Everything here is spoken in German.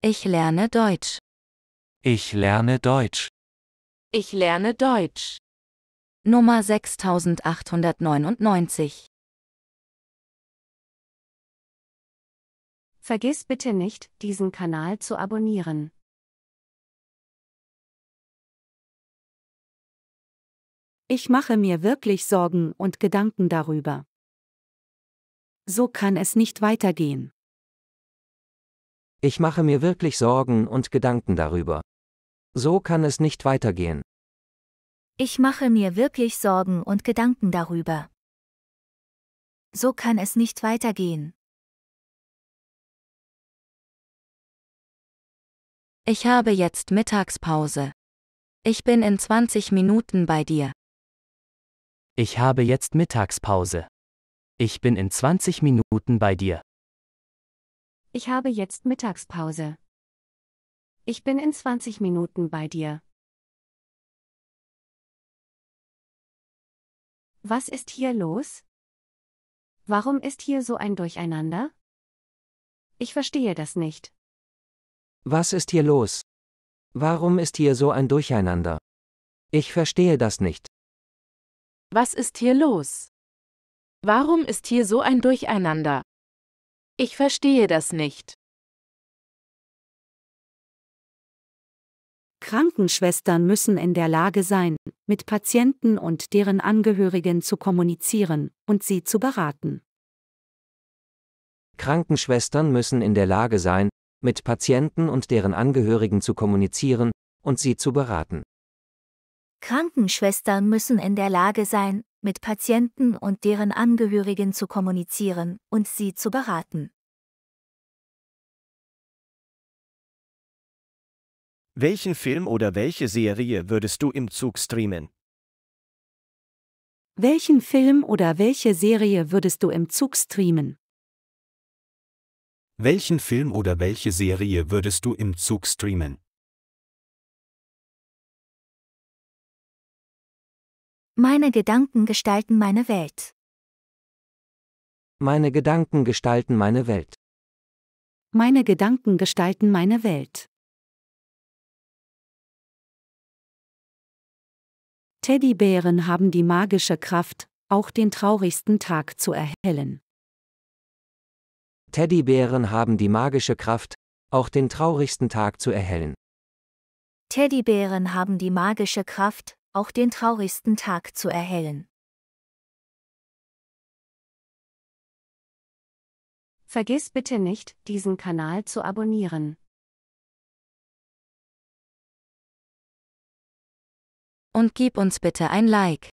Ich lerne Deutsch. Ich lerne Deutsch. Ich lerne Deutsch. Nummer 6899. Vergiss bitte nicht, diesen Kanal zu abonnieren. Ich mache mir wirklich Sorgen und Gedanken darüber. So kann es nicht weitergehen. Ich mache mir wirklich Sorgen und Gedanken darüber. So kann es nicht weitergehen. Ich mache mir wirklich Sorgen und Gedanken darüber. So kann es nicht weitergehen. Ich habe jetzt Mittagspause. Ich bin in 20 Minuten bei dir. Ich habe jetzt Mittagspause. Ich bin in 20 Minuten bei dir. Ich habe jetzt Mittagspause. Ich bin in 20 Minuten bei dir. Was ist hier los? Warum ist hier so ein Durcheinander? Ich verstehe das nicht. Was ist hier los? Warum ist hier so ein Durcheinander? Ich verstehe das nicht. Was ist hier los? Warum ist hier so ein Durcheinander? Ich verstehe das nicht. Krankenschwestern müssen in der Lage sein, mit Patienten und deren Angehörigen zu kommunizieren und sie zu beraten. Krankenschwestern müssen in der Lage sein, mit Patienten und deren Angehörigen zu kommunizieren und sie zu beraten. Krankenschwestern müssen in der Lage sein, mit Patienten und deren Angehörigen zu kommunizieren und sie zu beraten. Welchen Film oder welche Serie würdest du im Zug streamen? Welchen Film oder welche Serie würdest du im Zug streamen? Welchen Film oder welche Serie würdest du im Zug streamen? Meine Gedanken gestalten meine Welt. Meine Gedanken gestalten meine Welt. Meine Gedanken gestalten meine Welt. Teddybären haben die magische Kraft, auch den traurigsten Tag zu erhellen. Teddybären haben die magische Kraft, auch den traurigsten Tag zu erhellen. Teddybären haben die magische Kraft, auch den traurigsten Tag zu erhellen. Vergiss bitte nicht, diesen Kanal zu abonnieren. Und gib uns bitte ein Like.